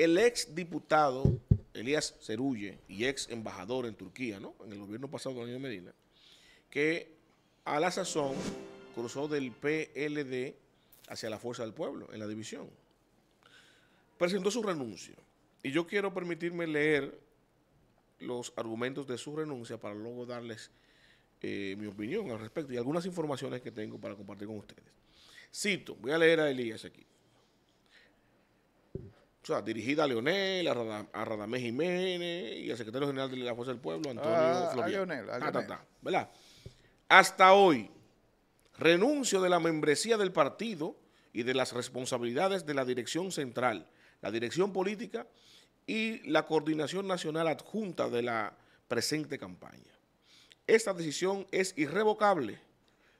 El ex diputado Elías Cerulle y ex embajador en Turquía, ¿no? En el gobierno pasado de Daniel Medina, que a la sazón cruzó del PLD hacia la Fuerza del Pueblo, en la división. Presentó su renuncia. Y yo quiero permitirme leer los argumentos de su renuncia para luego darles eh, mi opinión al respecto y algunas informaciones que tengo para compartir con ustedes. Cito, voy a leer a Elías aquí o sea, dirigida a Leonel, a, Radamés Jiménez y al secretario general de la Fuerza del Pueblo, Antonio ah, Hasta hoy, renuncio de la membresía del partido y de las responsabilidades de la dirección central, la dirección política y la coordinación nacional adjunta de la presente campaña. Esta decisión es irrevocable.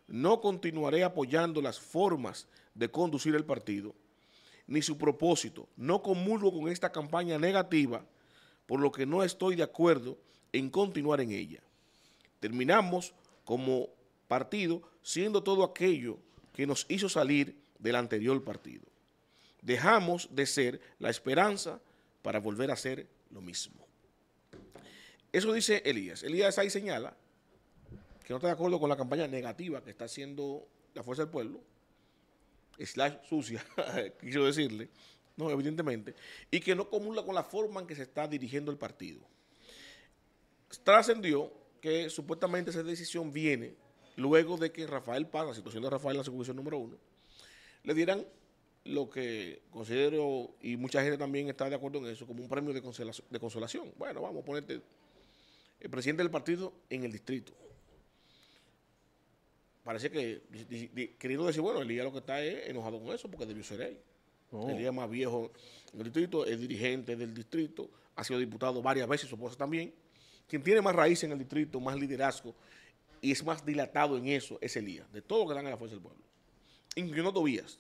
No continuaré apoyando las formas de conducir el partido ni su propósito. No comulgo con esta campaña negativa, por lo que no estoy de acuerdo en continuar en ella. Terminamos como partido siendo todo aquello que nos hizo salir del anterior partido. Dejamos de ser la esperanza para volver a ser lo mismo. Eso dice Elías. Elías ahí señala que no está de acuerdo con la campaña negativa que está haciendo la Fuerza del Pueblo slash sucia, quiso decirle, no, evidentemente, y que no comula con la forma en que se está dirigiendo el partido. Trascendió que supuestamente esa decisión viene luego de que Rafael Paz, la situación de Rafael en la circunstancia número uno, le dieran lo que considero, y mucha gente también está de acuerdo en eso, como un premio De consolación. Bueno, vamos a ponerte el presidente del partido en el distrito parece que, queriendo decir, bueno, Elías lo que está es enojado con eso porque debió ser él. Oh. Elías más viejo en el distrito, es dirigente del distrito, ha sido diputado varias veces, su esposa también. Quien tiene más raíz en el distrito, más liderazgo y es más dilatado en eso es Elías, de todo lo que dan a la fuerza del pueblo. Incluso Tobías,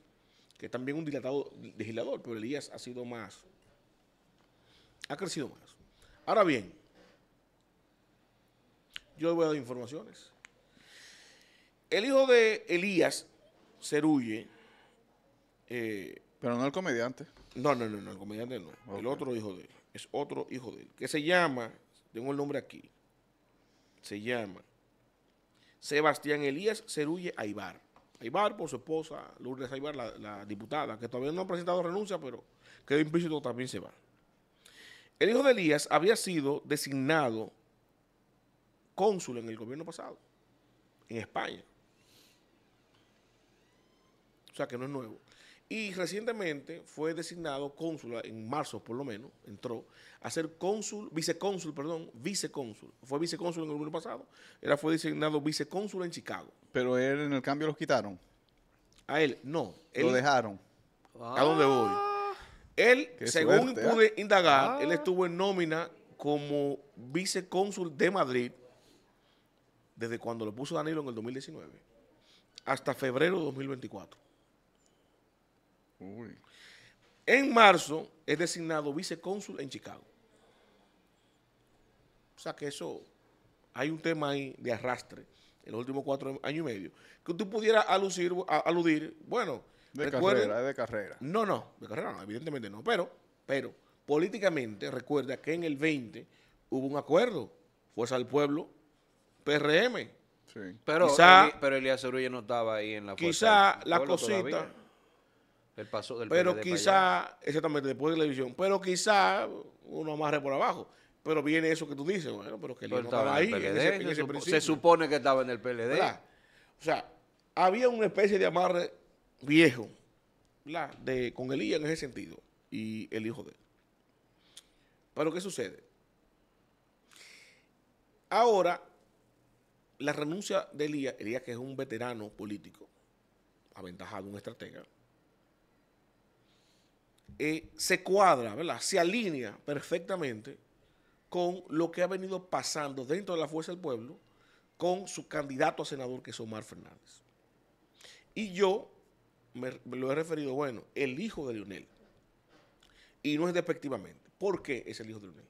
que es también un dilatado legislador, pero Elías ha sido más, ha crecido más. Ahora bien, yo voy a dar informaciones. El hijo de Elías, Cerulle. Eh, pero no el comediante. No, no, no, no el comediante no. El otro hijo de él. Es otro hijo de él. Que se llama, tengo el nombre aquí. Se llama Sebastián Elías Cerulle Aibar. Aibar por su esposa, Lourdes Aibar, la, la, diputada, que todavía no ha presentado renuncia, pero quedó implícito, también se va. El hijo de Elías había sido designado cónsul en el gobierno pasado, en España que no es nuevo. Y recientemente fue designado cónsul, en marzo por lo menos, entró a ser cónsul, vicecónsul, perdón, vicecónsul. Fue vicecónsul en el año pasado, era fue designado vicecónsul en Chicago. Pero él en el cambio los quitaron. A él, no. lo dejaron. Ah. ¿A dónde voy? Él, según ¿eh? pude indagar, ah. él estuvo en nómina como vicecónsul de Madrid desde cuando lo puso Danilo en el 2019 hasta febrero de 2024. En marzo es designado vicecónsul en Chicago. O sea que eso, hay un tema ahí de arrastre en los últimos cuatro años y medio. Que tú pudieras aludir, bueno... De carrera, de carrera. No, no, de carrera no, evidentemente no. Pero, pero, políticamente, recuerda que en el 20 hubo un acuerdo. Fuerza del Pueblo, PRM. Sí. Pero, quizá, Elías no estaba ahí en la Quizá la cosita... Pero quizá quizá, exactamente, después de la división, pero quizá uno amarre por abajo. Pero viene eso que tú dices, bueno, pero que el no estaba ahí. se, supone que estaba en el PLD. O sea, había una especie de amarre viejo de, con Elías en ese sentido y el hijo de él. Pero ¿qué sucede? Ahora, la renuncia de Elías, Elías que es un veterano político, aventajado, un estratega, eh, se cuadra, ¿verdad? se alinea perfectamente con lo que ha venido pasando dentro de la Fuerza del Pueblo con su candidato a senador, que es Omar Fernández. Y yo me, lo he referido, bueno, el hijo de Lionel. Y no es despectivamente. ¿Por qué es el hijo de Lionel?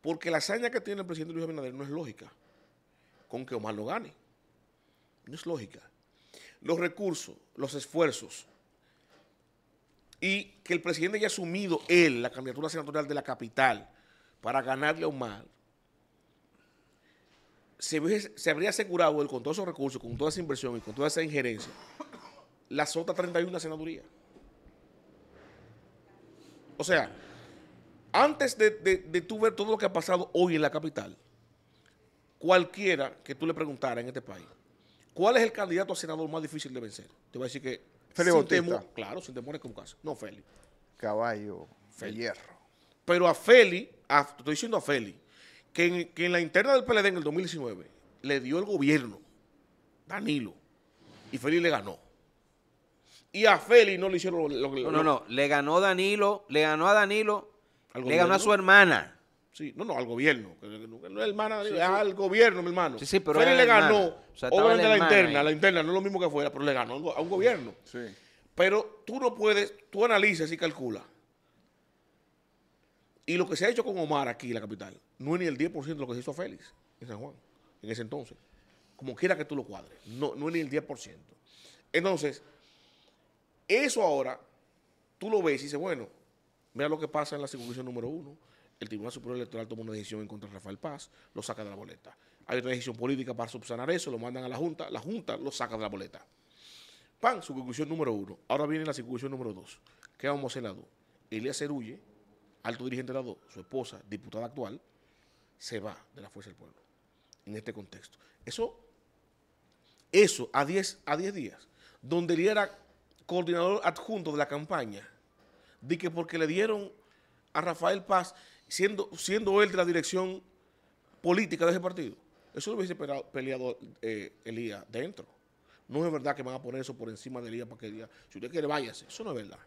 Porque la hazaña que tiene el presidente Luis Abinader no es lógica con que Omar lo gane. No es lógica. Los recursos, los esfuerzos, y que el presidente haya asumido él la candidatura senatorial de la capital para ganarle a Omar, se, se habría asegurado él con todos esos recursos, con toda esa inversión y con toda esa injerencia, la sota 31 senaduría. O sea, antes de, de, tú ver todo lo que ha pasado hoy en la capital, cualquiera que tú le preguntara en este país, ¿cuál es el candidato a senador más difícil de vencer? Te voy a decir que Feli sin Temor, claro, sin temores como casa. No, Feli. Caballo hierro. Pero a Feli, estoy diciendo a Feli, que en, la interna del PLD en el 2019 le dio el gobierno Danilo y Feli le ganó y a feli no le hicieron lo, que... no, no, no, le ganó Danilo, le ganó a Danilo, le ganó a su hermana. Sí, no, no, al gobierno. No es al gobierno, mi hermano. Félix le ganó, o sea, obviamente la interna, la interna no es lo mismo que fuera, pero le ganó a un gobierno. Sí. Pero tú no puedes, tú analizas y calculas. Y lo que se ha hecho con Omar aquí en la capital, no es ni el 10% de lo que se hizo a Félix en San Juan, en ese entonces. Como quiera que tú lo cuadres, no, no es ni el 10%. Entonces, eso ahora, tú lo ves y dices, bueno, mira lo que pasa en la circunstancia número uno el Tribunal Superior Electoral toma una decisión en contra de Rafael Paz, lo saca de la boleta. Hay otra decisión política para subsanar eso, lo mandan a la Junta, la Junta lo saca de la boleta. Pan, su conclusión número uno. Ahora viene la conclusión número dos. ¿Qué ha a Elías Cerulle, alto dirigente de la dos, su esposa, diputada actual, se va de la Fuerza del Pueblo en este contexto. Eso, eso a 10 a diez días, donde él era coordinador adjunto de la campaña, di que porque le dieron a Rafael Paz siendo, siendo él de la dirección política de ese partido. Eso lo hubiese peleado, eh, Elías dentro. No es verdad que van a poner eso por encima de Elías para que diga, si usted quiere, váyase. Eso no es verdad.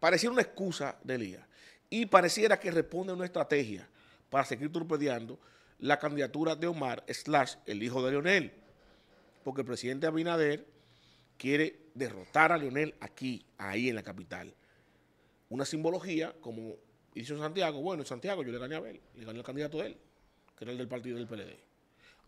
Pareciera una excusa de Elías y pareciera que responde a una estrategia para seguir torpedeando la candidatura de Omar slash el hijo de Leonel. Porque el presidente Abinader quiere derrotar a Leonel aquí, ahí en la capital. Una simbología como y dice Santiago, bueno, Santiago yo le gané a él. le gané al candidato de él, que era el del partido del PLD.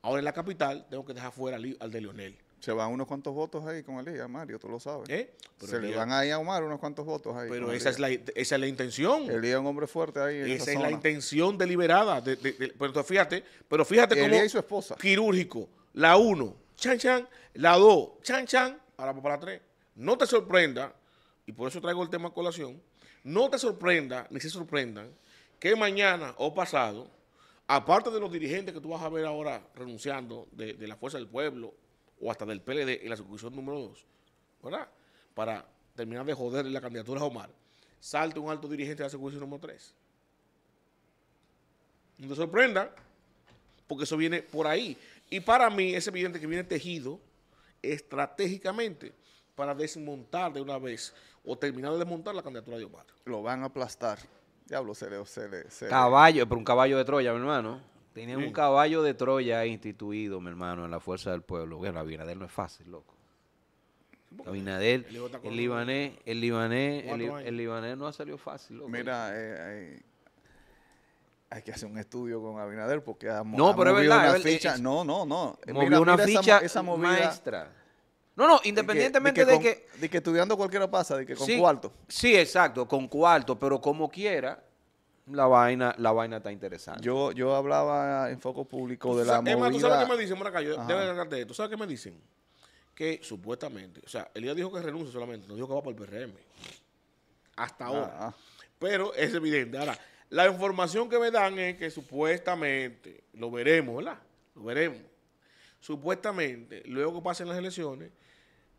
Ahora en la capital tengo que dejar fuera al, de Leonel. Se van unos cuantos votos ahí con Elías, Mario, tú lo sabes. ¿Eh? Se le van ahí a Omar unos cuantos votos ahí. Pero esa es, la, esa es, la, intención. Elías es un hombre fuerte ahí. esa, es la intención deliberada. De, pero fíjate, pero fíjate cómo. Y su esposa. Quirúrgico. La uno, chan chan. La 2, chan chan. Ahora para la 3. No te sorprenda, y por eso traigo el tema a colación no te sorprenda, ni se sorprendan, que mañana o pasado, aparte de los dirigentes que tú vas a ver ahora renunciando de, la Fuerza del Pueblo o hasta del PLD en la circunscripción número 2, ¿verdad? Para terminar de joder la candidatura a Omar, salte un alto dirigente de la circunscripción número 3. No te sorprenda, porque eso viene por ahí. Y para mí es evidente que viene tejido estratégicamente para desmontar de una vez o terminar de desmontar la candidatura de Omar. Lo van a aplastar. Diablo, se le... caballo, pero un caballo de Troya, mi hermano. Tenían un caballo de Troya instituido, mi hermano, en la fuerza del pueblo. Bueno, Abinader no es fácil, loco. Abinader, el libanés, el libanés, el, libanés no ha salido fácil. Loco. Mira, eh, hay que hacer un estudio con Abinader porque ha, no, pero es verdad, una ficha. no, no, no. Movió una ficha esa, esa movida, maestra. No, no, independientemente de que, de que, estudiando cualquiera pasa, de que con cuarto. Sí, exacto, con cuarto, pero como quiera, la vaina, la vaina está interesante. Yo, yo hablaba en foco público de la Emma, ¿tú sabes qué me dicen? Acá, de esto. ¿Tú sabes qué me dicen? Que supuestamente, o sea, Elías dijo que renuncia solamente, no dijo que va por el PRM. Hasta ah, ahora. Ah. Pero es evidente. Ahora, la información que me dan es que supuestamente, lo veremos, ¿verdad? Lo veremos Supuestamente, luego que pasen las elecciones,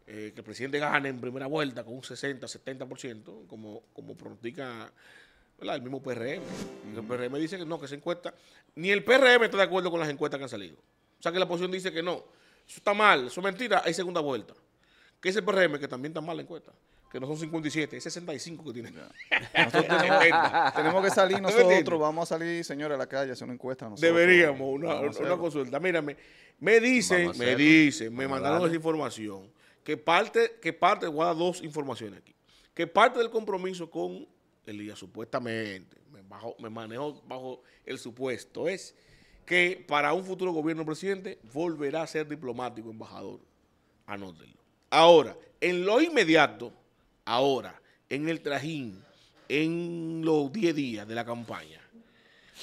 eh, que el presidente gane en primera vuelta con un 60, 70%, como, como pronostica el mismo PRM. El PRM dice que no, que esa encuesta, ni el PRM está de acuerdo con las encuestas que han salido. O sea que la posición dice que no, eso está mal, eso es mentira, hay segunda vuelta. Que es el PRM que también está mal la encuesta que no son 57, es 65 que tienen. Nosotros tenemos, que salir nosotros, vamos a salir, señores, a la calle a hacer una encuesta. Deberíamos, una, consulta. Mírame, me dicen, me dicen, me mandaron esa información, que parte, que parte, voy dos informaciones aquí, que parte del compromiso con el día, supuestamente, me, bajo, me manejo bajo el supuesto, es que para un futuro gobierno presidente volverá a ser diplomático, embajador. A Anótenlo. Ahora, en lo inmediato, ahora, en el trajín, en los 10 días de la campaña,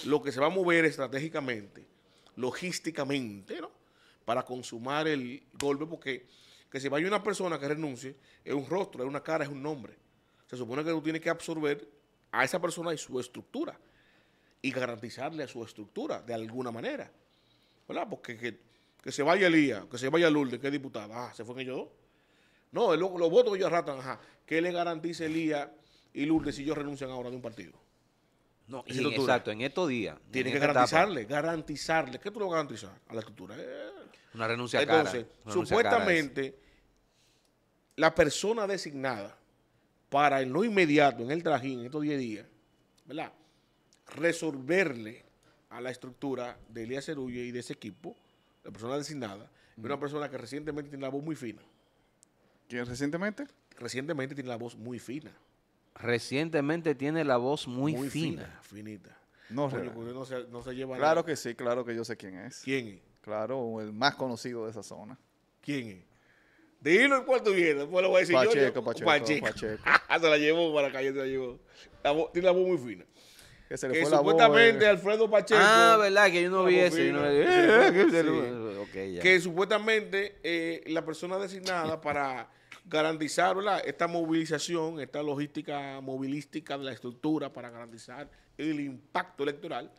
lo que se va a mover estratégicamente, logísticamente, ¿no? Para consumar el golpe, porque que se vaya una persona que renuncie, es un rostro, es una cara, es un nombre. Se supone que uno tiene que absorber a esa persona y su estructura y garantizarle a su estructura de alguna manera. ¿Verdad? Porque que, se vaya Elías, que se vaya Lourdes, que es diputada, ah, se fue en ellos dos. No, los votos que ellos ratan, ajá. ¿Qué le garantiza Elías y Lourdes si ellos renuncian ahora de un partido? No, exacto, en estos días. Tienen que garantizarle, garantizarle. ¿Qué tú lo garantizas a la estructura? Eh. Una renuncia cara, Entonces, supuestamente, la persona designada para en lo inmediato, en el trajín, en estos 10 días, ¿verdad? Resolverle a la estructura de Elías Cerullo y de ese equipo, la persona designada, una persona que recientemente tiene la voz muy fina. ¿Quién recientemente? Recientemente tiene la voz muy fina. Recientemente tiene la voz muy, fina. Finita. No, no, se, no se lleva Claro que sí, claro que yo sé quién es. ¿Quién es? Claro, el más conocido de esa zona. ¿Quién es? Dilo en cuarto viene, después lo voy a decir Pacheco, yo, Pacheco, Pacheco. Pacheco. Ah, se la llevó para la calle, se la llevó. tiene la voz muy fina. Que se le fue supuestamente la voz, eh. Alfredo Pacheco. Ah, verdad, que yo no vi eso. No, que, supuestamente eh, la persona designada para garantizar esta movilización, esta logística movilística de la estructura para garantizar el impacto electoral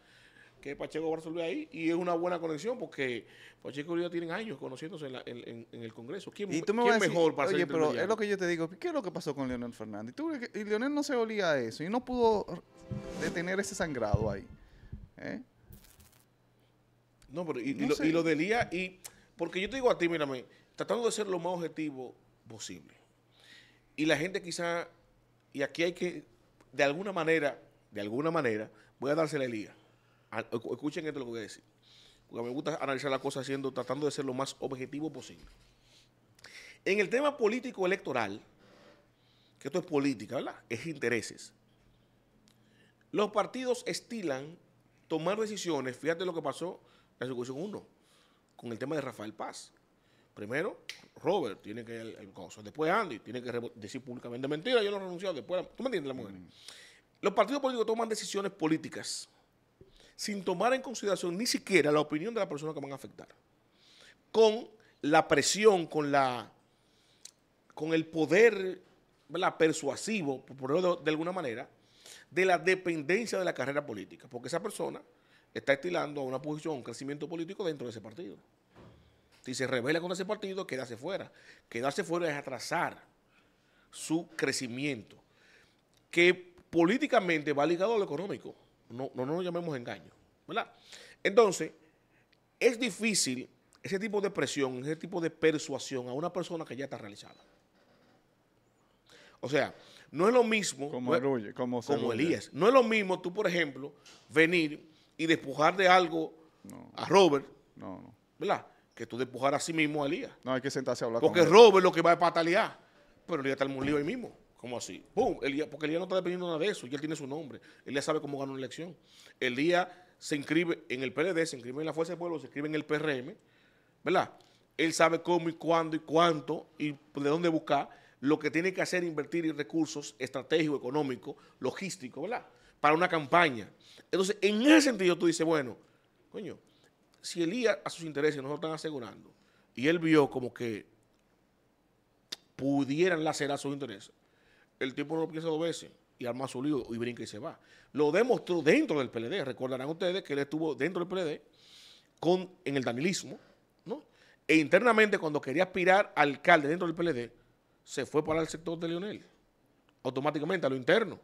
que Pacheco va a ahí y es una buena conexión porque Pacheco y yo tienen años conociéndose en, el Congreso. ¿Quién, me ¿quién mejor Oye, pero es lo que yo te digo, ¿qué es lo que pasó con Leonel Fernández? y Leonel no se olía a eso y no pudo detener ese sangrado ahí. ¿eh? No, pero y, lo, delía, y porque yo te digo a ti, mírame, tratando de ser lo más objetivo posible. Y la gente quizá, y aquí hay que, de alguna manera, de alguna manera, voy a darse la liga. Escuchen esto lo que voy a decir. Porque me gusta analizar la cosa haciendo, tratando de ser lo más objetivo posible. En el tema político electoral, que esto es política, ¿verdad? Es intereses. Los partidos estilan tomar decisiones. Fíjate lo que pasó en la ejecución 1 con el tema de Rafael Paz. Primero, Robert tiene que el, el Después Andy tiene que decir públicamente mentira, yo lo he renunciado. Después, ¿tú me entiendes, la mujer? Mm. Los partidos políticos toman decisiones políticas sin tomar en consideración ni siquiera la opinión de la persona que van a afectar. Con la presión, con la con el poder persuasivo, por ponerlo de, alguna manera, de la dependencia de la carrera política. Porque esa persona está estilando a una posición, un crecimiento político dentro de ese partido. Si se revela contra ese partido, quedarse fuera. Quedarse fuera es atrasar su crecimiento, que políticamente va ligado a lo económico. No, no, nos llamemos engaño, ¿verdad? Entonces, es difícil ese tipo de presión, ese tipo de persuasión a una persona que ya está realizada. O sea, no es lo mismo... Como, Elías. No es lo mismo tú, por ejemplo, venir y despojar de algo a Robert, no, no. ¿verdad? que tú empujar a sí mismo a Elías. No, hay que sentarse a hablar Porque con él. lo que va a patalear, pero Elías está en un lío ahí mismo. ¿Cómo así? ¡Pum! Elías, porque Elías no está dependiendo nada de eso, Y él tiene su nombre. él ya sabe cómo ganó una elección. el día se inscribe en el PLD, se inscribe en la Fuerza del Pueblo, se inscribe en el PRM, ¿verdad? Él sabe cómo y cuándo y cuánto y de dónde buscar. Lo que tiene que hacer invertir en recursos estratégicos, económicos, logísticos, ¿verdad? Para una campaña. Entonces, en ese sentido, tú dices, bueno, coño, si Elías a sus intereses no lo están asegurando y él vio como que pudieran a sus intereses, el tipo no lo piensa dos veces y arma su lío y brinca y se va. Lo demostró dentro del PLD. Recordarán ustedes que él estuvo dentro del PLD con, en el danilismo, ¿no? E internamente cuando quería aspirar alcalde dentro del PLD, se fue para el sector de Leonel, automáticamente a lo interno.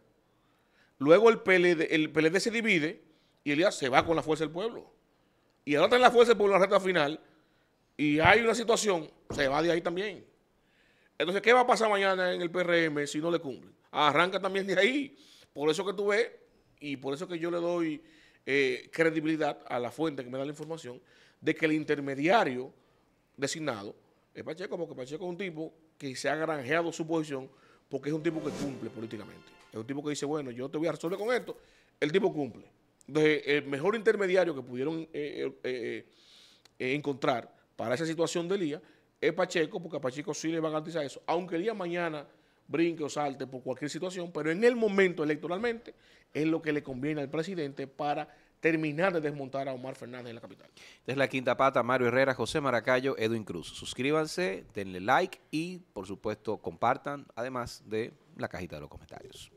Luego el el PLD se divide y Elías se va con la fuerza del pueblo y ahora en la fuerza por la recta final y hay una situación, se va de ahí también. Entonces, ¿qué va a pasar mañana en el PRM si no le cumple? Arranca también de ahí. Por eso que tú ves, y por eso que yo le doy eh, credibilidad a la fuente que me da la información, de que el intermediario designado es Pacheco, porque Pacheco es un tipo que se ha granjeado su posición porque es un tipo que cumple políticamente. Es un tipo que dice, bueno, yo te voy a resolver con esto, el tipo cumple el mejor intermediario que pudieron eh, eh, eh, encontrar para esa situación de Elías es Pacheco, porque a Pacheco sí le va a garantizar eso, aunque el mañana brinque o salte por cualquier situación, pero en el momento electoralmente es lo que le conviene al presidente para terminar de desmontar a Omar Fernández en la capital. Desde la quinta pata, Mario Herrera, José Maracayo, Edwin Cruz. Suscríbanse, denle like y, por supuesto, compartan, además de la cajita de los comentarios.